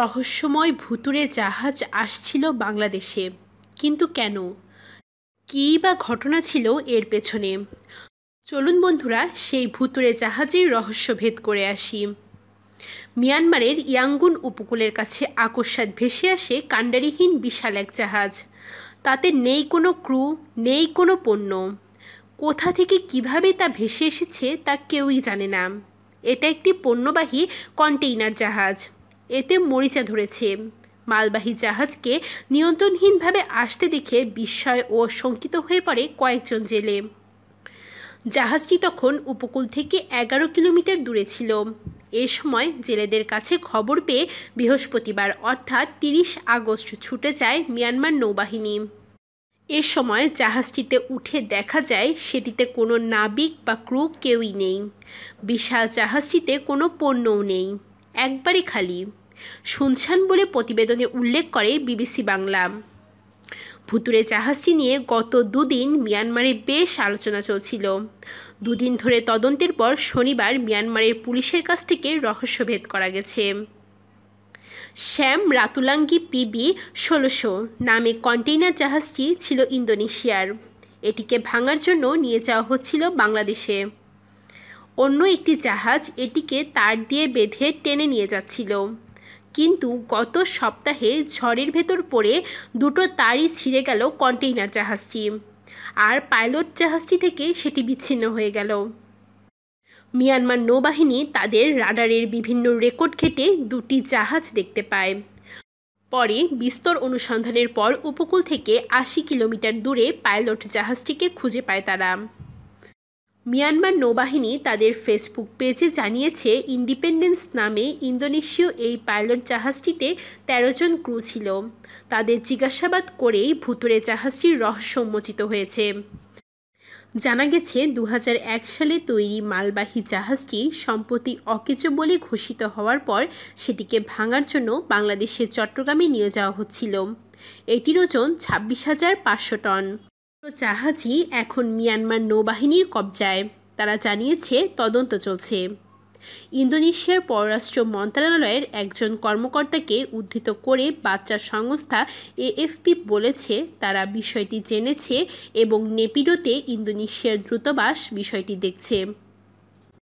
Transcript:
রহস্যময় ভুতুরে জাহাজ আসছিল বাংলাদেশে কিন্তু কেন কী বা ঘটনা ছিল এর পেছনে চলুন বন্ধুরা সেই ভুতুরে জাহাজের রহস্য ভেদ করে আসি মিয়ানমারের ইয়াঙ্গুন উপকূলের কাছে আকস্মাত ভেসে আসে কাণ্ডারিহীন বিশাল এক জাহাজ তাতে নেই কোনো ক্রু নেই কোনো পণ্য কোথা থেকে কিভাবে তা ভেসে এসেছে তা কেউই জানে না এটা একটি পণ্যবাহী কন্টেইনার জাহাজ এতে মরিচা ধরেছে মালবাহী জাহাজকে নিয়ন্ত্রণহীনভাবে আসতে দেখে বিস্ময় ও শঙ্কিত হয়ে পড়ে কয়েকজন জেলে জাহাজটি তখন উপকূল থেকে এগারো কিলোমিটার দূরে ছিল এ সময় জেলেদের কাছে খবর পেয়ে বৃহস্পতিবার অর্থাৎ তিরিশ আগস্ট ছুটে যায় মিয়ানমার নৌবাহিনী এ সময় জাহাজটিতে উঠে দেখা যায় সেটিতে কোনো নাবিক বা ক্রু কেউই নেই বিশাল জাহাজটিতে কোনো পণ্যও নেই একবারই খালি শুনছান বলে প্রতিবেদনে উল্লেখ করে বিবিসি বাংলা ভুতুরে জাহাজটি নিয়ে গত দুদিন মিয়ানমারে বেশ আলোচনা চলছিল দুদিন ধরে তদন্তের পর শনিবার মিয়ানমারের পুলিশের কাছ থেকে রহস্যভেদ করা গেছে শ্যাম রাতুলাঙ্গি পিবি ষোলোশো নামে কন্টেইনার জাহাজটি ছিল ইন্দোনেশিয়ার এটিকে ভাঙার জন্য নিয়ে যাওয়া হচ্ছিল বাংলাদেশে অন্য একটি জাহাজ এটিকে তার দিয়ে বেঁধে টেনে নিয়ে যাচ্ছিল কিন্তু গত সপ্তাহে ঝড়ের ভেতর পড়ে দুটো তারই ছিঁড়ে গেল কন্টেইনার জাহাজটি আর পাইলট জাহাজটি থেকে সেটি বিচ্ছিন্ন হয়ে গেল মিয়ানমার নৌবাহিনী তাদের রাডারের বিভিন্ন রেকর্ড ঘেটে দুটি জাহাজ দেখতে পায় পরে বিস্তর অনুসন্ধানের পর উপকূল থেকে আশি কিলোমিটার দূরে পাইলট জাহাজটিকে খুঁজে পায় তারা মিয়ানমার নৌবাহিনী তাদের ফেসবুক পেজে জানিয়েছে ইন্ডিপেন্ডেন্স নামে ইন্দোনেশীয় এই পাইলট জাহাজটিতে ১৩ জন ক্রু ছিল তাদের জিজ্ঞাসাবাদ করেই ভুতুরে জাহাজটির রহস্য উন্মোচিত হয়েছে জানা গেছে দু সালে তৈরি মালবাহী জাহাজটি সম্প্রতি অকেচো বলে ঘোষিত হওয়ার পর সেটিকে ভাঙার জন্য বাংলাদেশের চট্টগ্রামে নিয়ে যাওয়া হচ্ছিল এটির ওজন ছাব্বিশ হাজার পাঁচশো টন জাহাজই এখন মিয়ানমার নৌবাহিনীর কবজায় তারা জানিয়েছে তদন্ত চলছে ইন্দোনেশিয়ার পররাষ্ট্র মন্ত্রণালয়ের একজন কর্মকর্তাকে উদ্ধৃত করে বাচ্চা সংস্থা এএফপি বলেছে তারা বিষয়টি জেনেছে এবং নেপিডোতে ইন্দোনেশিয়ার দ্রুতবাস বিষয়টি দেখছে